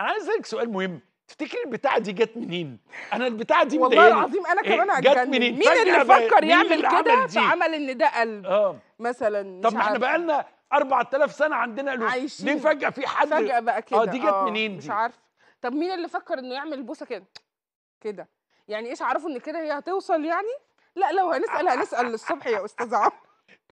انا عايز اسالك سؤال مهم تفتكري البتاعه دي جت منين؟ انا البتاعه دي والله العظيم انا كمان إيه؟ جت منين؟ مين اللي فكر يعمل كده فعمل ان ده قلب آه. مثلا طب ما احنا بقى لنا 4000 سنه عندنا قلوب عايشين ليه فجاه في حد فجاه بقى آه، كده اه دي جت آه. منين دي؟ مش عارفه طب مين اللي فكر انه يعمل بوسه كده؟ كده يعني ايش عرفوا ان كده هي هتوصل يعني؟ لا لو هنسال هنسال للصبح يا استاذ عمرو